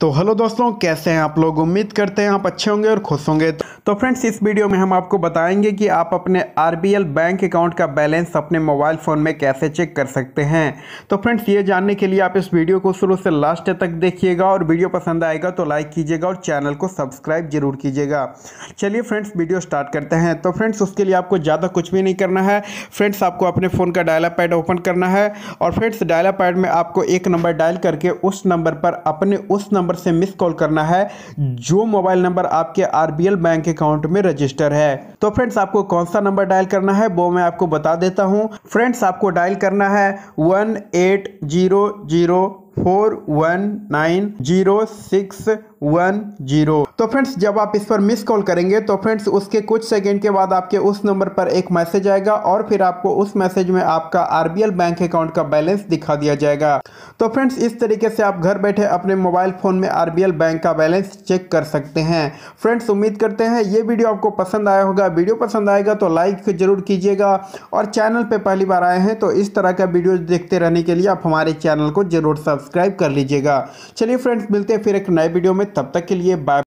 तो हेलो दोस्तों कैसे हैं आप लोग उम्मीद करते हैं आप अच्छे होंगे और खुश होंगे तो फ्रेंड्स इस वीडियो में हम आपको बताएंगे कि आप अपने आर बैंक अकाउंट का बैलेंस अपने मोबाइल फ़ोन में कैसे चेक कर सकते हैं तो फ्रेंड्स ये जानने के लिए आप इस वीडियो को शुरू से लास्ट तक देखिएगा और वीडियो पसंद आएगा तो लाइक कीजिएगा और चैनल को सब्सक्राइब जरूर कीजिएगा चलिए फ्रेंड्स वीडियो स्टार्ट करते हैं तो फ्रेंड्स उसके लिए आपको ज़्यादा कुछ भी नहीं करना है फ्रेंड्स आपको अपने फ़ोन का डायला पैड ओपन करना है और फ्रेंड्स डायला पैड में आपको एक नंबर डायल करके उस नंबर पर अपने उस नंबर नंबर से मिस कॉल करना है जो मोबाइल नंबर आपके आरबीएल बैंक अकाउंट में रजिस्टर है तो फ्रेंड्स आपको कौन सा नंबर डायल करना है वो मैं आपको बता देता हूँ फ्रेंड्स आपको डायल करना है one eight zero zero four one nine zero six one zero तो फ्रेंड्स जब आप इस पर मिस कॉल करेंगे तो फ्रेंड्स उसके कुछ सेकंड के बाद आपके उस नंबर पर एक मैसेज आएगा और फिर आपको उस मैसेज में आपका आरबीएल बैंक अकाउंट का बैलेंस दिखा दिया जाएगा तो फ्रेंड्स इस तरीके से आप घर बैठे अपने मोबाइल फ़ोन में आरबीएल बैंक का बैलेंस चेक कर सकते हैं फ्रेंड्स उम्मीद करते हैं ये वीडियो आपको पसंद आया होगा वीडियो पसंद आएगा तो लाइक जरूर कीजिएगा और चैनल पर पहली बार आए हैं तो इस तरह का वीडियो देखते रहने के लिए आप हमारे चैनल को जरूर सब्सक्राइब कर लीजिएगा चलिए फ्रेंड्स मिलते हैं फिर एक नए वीडियो में में तब तक के लिए बाय